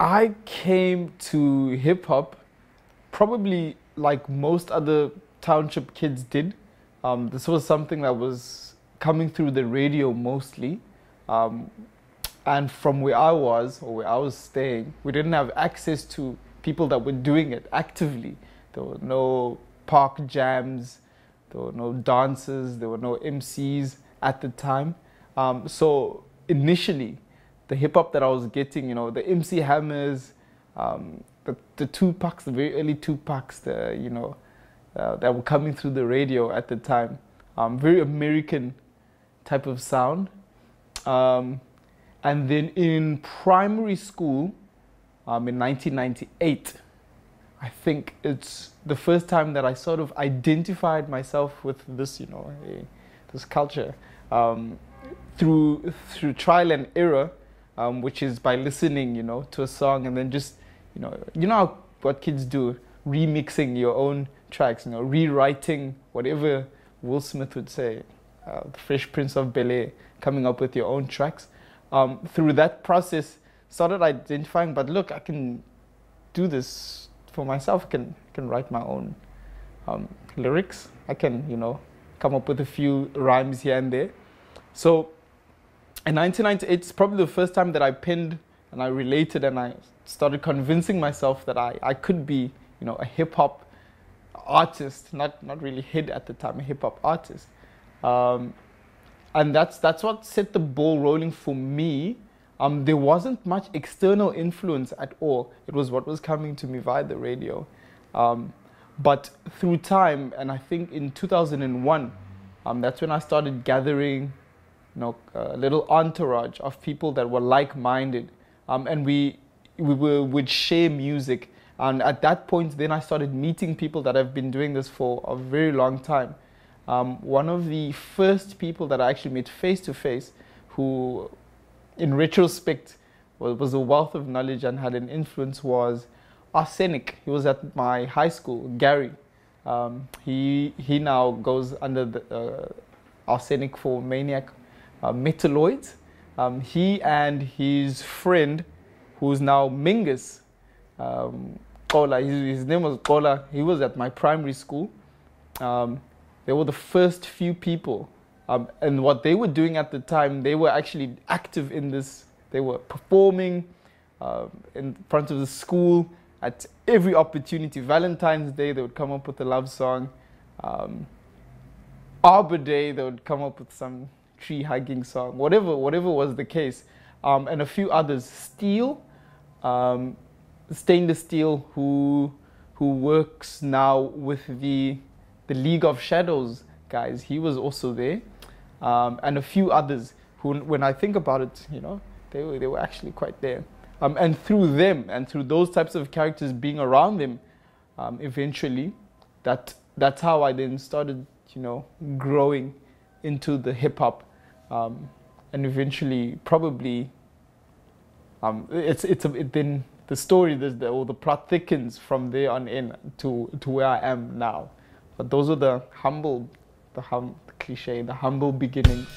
I came to hip hop probably like most other township kids did. Um, this was something that was coming through the radio mostly. Um, and from where I was or where I was staying, we didn't have access to people that were doing it actively. There were no park jams, there were no dances, there were no MCs at the time. Um, so initially, the hip hop that I was getting, you know, the MC Hammers, um, the, the Tupacs, the very early Tupacs, the, you know, uh, that were coming through the radio at the time. Um, very American type of sound. Um, and then in primary school, um, in 1998, I think it's the first time that I sort of identified myself with this, you know, this culture. Um, through through trial and error, um, which is by listening, you know, to a song and then just, you know, you know how, what kids do, remixing your own tracks, you know, rewriting whatever Will Smith would say, uh, the Fresh Prince of Bel Air, coming up with your own tracks. Um, through that process, started identifying, but look, I can do this for myself. I can I can write my own um, lyrics. I can, you know, come up with a few rhymes here and there. So in 1998, it's probably the first time that I pinned and I related and I started convincing myself that I, I could be, you know, a hip hop artist, not, not really hid at the time, a hip hop artist. Um, and that's, that's what set the ball rolling for me. Um, there wasn't much external influence at all. It was what was coming to me via the radio. Um, but through time, and I think in 2001, um, that's when I started gathering you know, uh, little entourage of people that were like-minded, um, and we we were, would share music. And at that point, then I started meeting people that have been doing this for a very long time. Um, one of the first people that I actually met face to face, who, in retrospect, was, was a wealth of knowledge and had an influence, was Arsenic. He was at my high school, Gary. Um, he he now goes under the uh, Arsenic for Maniac uh, metalloids. Um, he and his friend, who's now Mingus, um, Kola, his, his, name was Kola, he was at my primary school. Um, they were the first few people. Um, and what they were doing at the time, they were actually active in this. They were performing uh, in front of the school at every opportunity. Valentine's Day, they would come up with a love song. Um, Arbor Day, they would come up with some tree hugging song, whatever, whatever was the case, um, and a few others. Steel, um, Stainless Steel, who who works now with the the League of Shadows guys. He was also there, um, and a few others. Who, when I think about it, you know, they were they were actually quite there. Um, and through them, and through those types of characters being around them, um, eventually, that that's how I then started, you know, growing into the hip hop um, and eventually probably um, it's it's a, it then the story the, or the plot thickens from there on in to to where I am now. But those are the humble, the hum, the cliche, the humble beginnings.